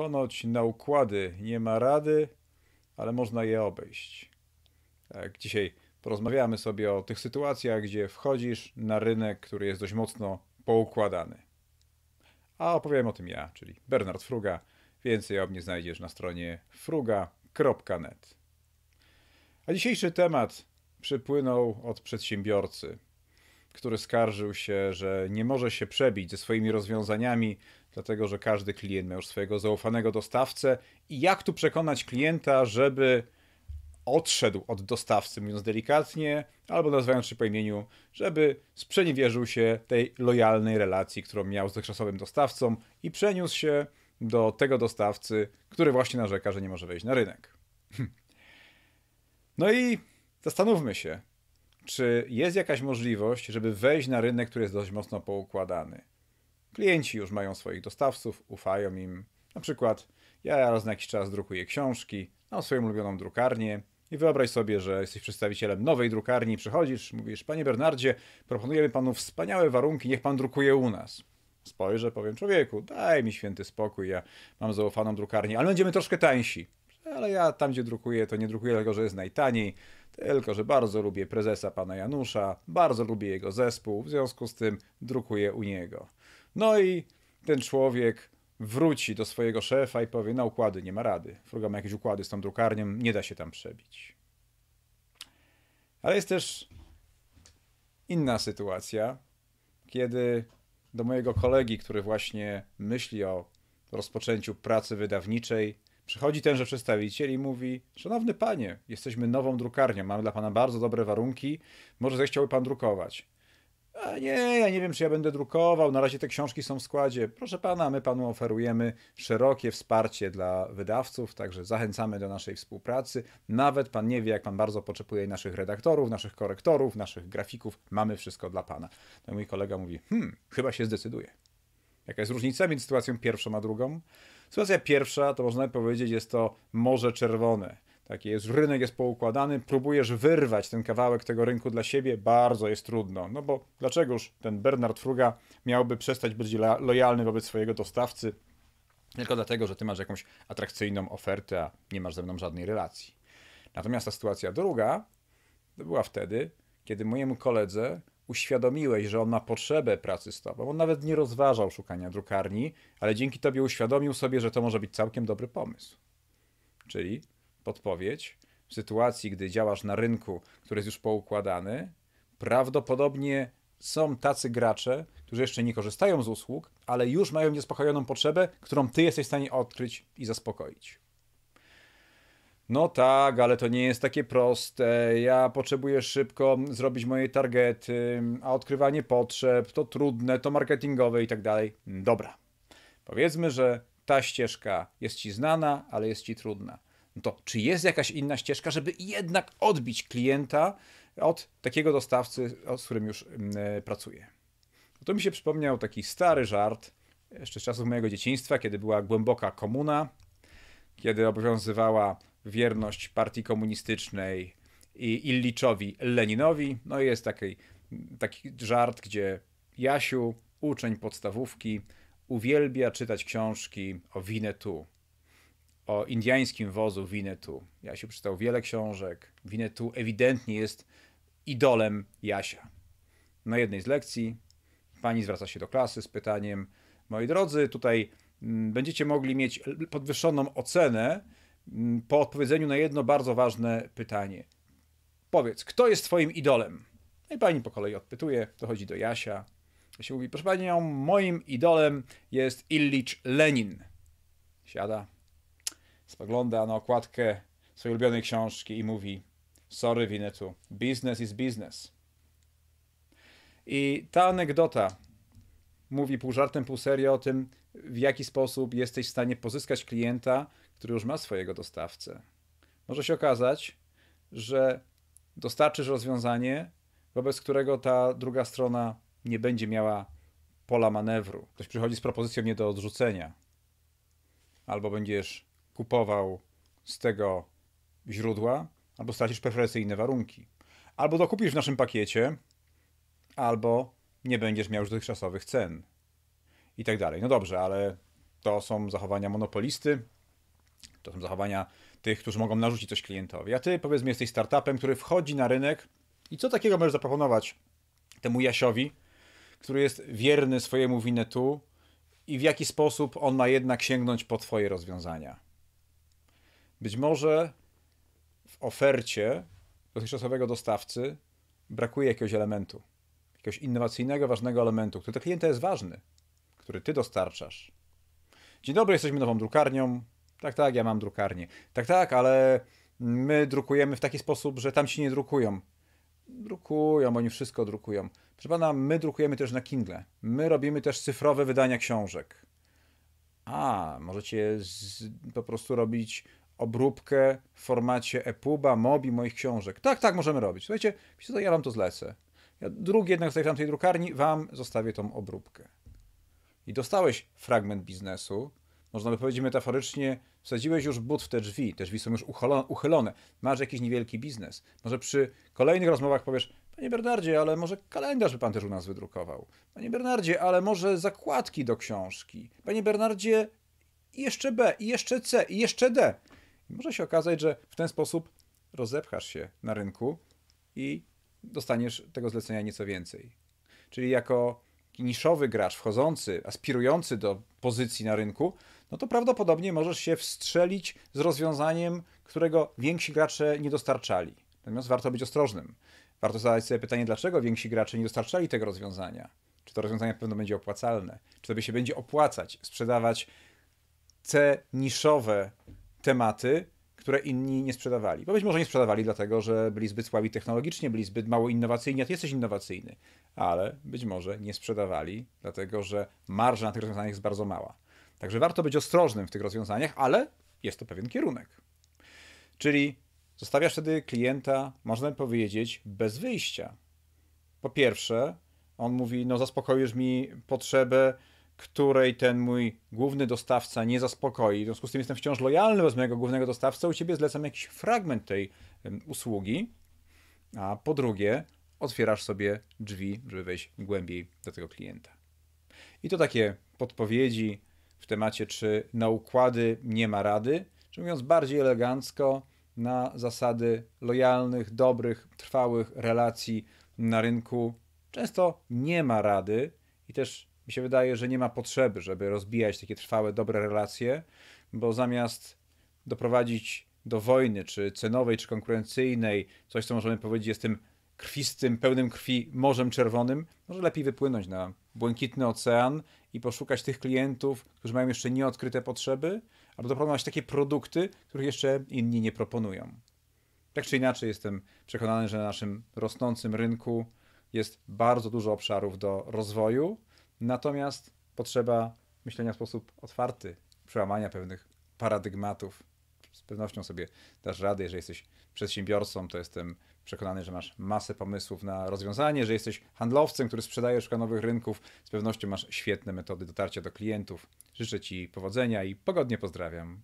Ponoć na układy nie ma rady, ale można je obejść. Tak, dzisiaj porozmawiamy sobie o tych sytuacjach, gdzie wchodzisz na rynek, który jest dość mocno poukładany. A opowiem o tym ja, czyli Bernard Fruga. Więcej o mnie znajdziesz na stronie fruga.net. A dzisiejszy temat przypłynął od przedsiębiorcy – który skarżył się, że nie może się przebić ze swoimi rozwiązaniami, dlatego że każdy klient ma już swojego zaufanego dostawcę. I jak tu przekonać klienta, żeby odszedł od dostawcy, mówiąc delikatnie, albo nazywając się po imieniu, żeby sprzeniewierzył się tej lojalnej relacji, którą miał z dotychczasowym dostawcą i przeniósł się do tego dostawcy, który właśnie narzeka, że nie może wejść na rynek. Hm. No i zastanówmy się, czy jest jakaś możliwość, żeby wejść na rynek, który jest dość mocno poukładany? Klienci już mają swoich dostawców, ufają im. Na przykład ja raz na jakiś czas drukuję książki, mam swoją ulubioną drukarnię i wyobraź sobie, że jesteś przedstawicielem nowej drukarni, przychodzisz, mówisz, panie Bernardzie, proponujemy panu wspaniałe warunki, niech pan drukuje u nas. Spojrzę, powiem, człowieku, daj mi święty spokój, ja mam zaufaną drukarnię, ale będziemy troszkę tańsi ale ja tam, gdzie drukuję, to nie drukuję tylko, że jest najtaniej, tylko, że bardzo lubię prezesa pana Janusza, bardzo lubię jego zespół, w związku z tym drukuję u niego. No i ten człowiek wróci do swojego szefa i powie, na układy nie ma rady, fruga ma jakieś układy z tą drukarnią, nie da się tam przebić. Ale jest też inna sytuacja, kiedy do mojego kolegi, który właśnie myśli o rozpoczęciu pracy wydawniczej, Przychodzi tenże przedstawiciel i mówi: Szanowny panie, jesteśmy nową drukarnią, mamy dla pana bardzo dobre warunki, może zechciałby pan drukować. A nie, ja nie wiem, czy ja będę drukował, na razie te książki są w składzie. Proszę pana, my panu oferujemy szerokie wsparcie dla wydawców, także zachęcamy do naszej współpracy. Nawet pan nie wie, jak pan bardzo potrzebuje naszych redaktorów, naszych korektorów, naszych grafików, mamy wszystko dla pana. No i mój kolega mówi: Hmm, chyba się zdecyduje. Jaka jest różnica między sytuacją pierwszą a drugą? Sytuacja pierwsza, to można powiedzieć, jest to Morze Czerwone. Taki jest, rynek jest poukładany, próbujesz wyrwać ten kawałek tego rynku dla siebie, bardzo jest trudno. No bo dlaczegoż ten Bernard Fruga miałby przestać być lojalny wobec swojego dostawcy, tylko dlatego, że ty masz jakąś atrakcyjną ofertę, a nie masz ze mną żadnej relacji. Natomiast ta sytuacja druga to była wtedy, kiedy mojemu koledze uświadomiłeś, że on ma potrzebę pracy z tobą. On nawet nie rozważał szukania drukarni, ale dzięki tobie uświadomił sobie, że to może być całkiem dobry pomysł. Czyli podpowiedź, w sytuacji, gdy działasz na rynku, który jest już poukładany, prawdopodobnie są tacy gracze, którzy jeszcze nie korzystają z usług, ale już mają niespokojoną potrzebę, którą ty jesteś w stanie odkryć i zaspokoić. No tak, ale to nie jest takie proste. Ja potrzebuję szybko zrobić moje targety, a odkrywanie potrzeb to trudne, to marketingowe i tak dalej. Dobra. Powiedzmy, że ta ścieżka jest ci znana, ale jest ci trudna. No to czy jest jakaś inna ścieżka, żeby jednak odbić klienta od takiego dostawcy, z którym już mm, e, pracuję? No to mi się przypomniał taki stary żart jeszcze z czasów mojego dzieciństwa, kiedy była głęboka komuna, kiedy obowiązywała wierność partii komunistycznej i Illiczowi Leninowi. No i jest taki, taki żart, gdzie Jasiu, uczeń podstawówki, uwielbia czytać książki o Winnetu, o indiańskim wozu Winnetu. Jasiu przeczytał wiele książek. Winnetu ewidentnie jest idolem Jasia. Na jednej z lekcji pani zwraca się do klasy z pytaniem: Moi drodzy, tutaj mm, będziecie mogli mieć podwyższoną ocenę, Mm, po odpowiedzeniu na jedno bardzo ważne pytanie. Powiedz, kto jest twoim idolem? No i pani po kolei odpytuje, dochodzi do Jasia. Się mówi, proszę panią, no, moim idolem jest Illich Lenin. Siada, spogląda na okładkę swojej ulubionej książki i mówi, sorry Winetu, business is business. I ta anegdota mówi pół żartem, pół serio o tym, w jaki sposób jesteś w stanie pozyskać klienta, który już ma swojego dostawcę. Może się okazać, że dostarczysz rozwiązanie, wobec którego ta druga strona nie będzie miała pola manewru. Ktoś przychodzi z propozycją nie do odrzucenia. Albo będziesz kupował z tego źródła, albo stracisz preferencyjne warunki. Albo dokupisz w naszym pakiecie, albo nie będziesz miał już dotychczasowych cen. I tak dalej. No dobrze, ale to są zachowania monopolisty, to są zachowania tych, którzy mogą narzucić coś klientowi. A ty, powiedzmy, jesteś startupem, który wchodzi na rynek i co takiego możesz zaproponować temu Jasiowi, który jest wierny swojemu winetu i w jaki sposób on ma jednak sięgnąć po Twoje rozwiązania? Być może w ofercie dotychczasowego dostawcy brakuje jakiegoś elementu, jakiegoś innowacyjnego, ważnego elementu, który dla klienta jest ważny, który Ty dostarczasz. Dzień dobry, jesteśmy nową drukarnią, tak, tak, ja mam drukarnię. Tak, tak, ale my drukujemy w taki sposób, że tam ci nie drukują. Drukują, oni wszystko drukują. Proszę pana, my drukujemy też na Kindle. My robimy też cyfrowe wydania książek. A, możecie z, po prostu robić obróbkę w formacie EPUBA, MOBI moich książek. Tak, tak, możemy robić. Słuchajcie, to ja wam to zlecę. Ja drugi jednak zostawię w tamtej drukarni, wam zostawię tą obróbkę. I dostałeś fragment biznesu, można by powiedzieć metaforycznie, Wsadziłeś już but w te drzwi, te drzwi są już uchylone, masz jakiś niewielki biznes. Może przy kolejnych rozmowach powiesz, panie Bernardzie, ale może kalendarz by pan też u nas wydrukował. Panie Bernardzie, ale może zakładki do książki. Panie Bernardzie, i jeszcze B, i jeszcze C, i jeszcze D. I może się okazać, że w ten sposób rozepchasz się na rynku i dostaniesz tego zlecenia nieco więcej. Czyli jako taki niszowy gracz wchodzący, aspirujący do pozycji na rynku, no to prawdopodobnie możesz się wstrzelić z rozwiązaniem, którego więksi gracze nie dostarczali. Natomiast warto być ostrożnym. Warto zadać sobie pytanie, dlaczego więksi gracze nie dostarczali tego rozwiązania. Czy to rozwiązanie na pewno będzie opłacalne? Czy to by się będzie opłacać sprzedawać te niszowe tematy które inni nie sprzedawali. Bo być może nie sprzedawali dlatego, że byli zbyt słabi technologicznie, byli zbyt mało innowacyjni, a ty jesteś innowacyjny. Ale być może nie sprzedawali dlatego, że marża na tych rozwiązaniach jest bardzo mała. Także warto być ostrożnym w tych rozwiązaniach, ale jest to pewien kierunek. Czyli zostawiasz wtedy klienta, można powiedzieć, bez wyjścia. Po pierwsze, on mówi, no zaspokojesz mi potrzebę której ten mój główny dostawca nie zaspokoi. W związku z tym jestem wciąż lojalny wobec mojego głównego dostawcy, u ciebie zlecam jakiś fragment tej usługi. A po drugie, otwierasz sobie drzwi, żeby wejść głębiej do tego klienta. I to takie podpowiedzi w temacie, czy na układy nie ma rady, czy mówiąc bardziej elegancko, na zasady lojalnych, dobrych, trwałych relacji na rynku często nie ma rady i też mi się wydaje, że nie ma potrzeby, żeby rozbijać takie trwałe, dobre relacje, bo zamiast doprowadzić do wojny, czy cenowej, czy konkurencyjnej, coś, co możemy powiedzieć jest tym krwistym, pełnym krwi Morzem Czerwonym, może lepiej wypłynąć na błękitny ocean i poszukać tych klientów, którzy mają jeszcze nieodkryte potrzeby, albo doprowadzić takie produkty, których jeszcze inni nie proponują. Tak czy inaczej, jestem przekonany, że na naszym rosnącym rynku jest bardzo dużo obszarów do rozwoju Natomiast potrzeba myślenia w sposób otwarty, przełamania pewnych paradygmatów. Z pewnością sobie dasz radę, jeżeli jesteś przedsiębiorcą, to jestem przekonany, że masz masę pomysłów na rozwiązanie, że jesteś handlowcem, który sprzedaje szuka nowych rynków, z pewnością masz świetne metody dotarcia do klientów. Życzę Ci powodzenia i pogodnie pozdrawiam.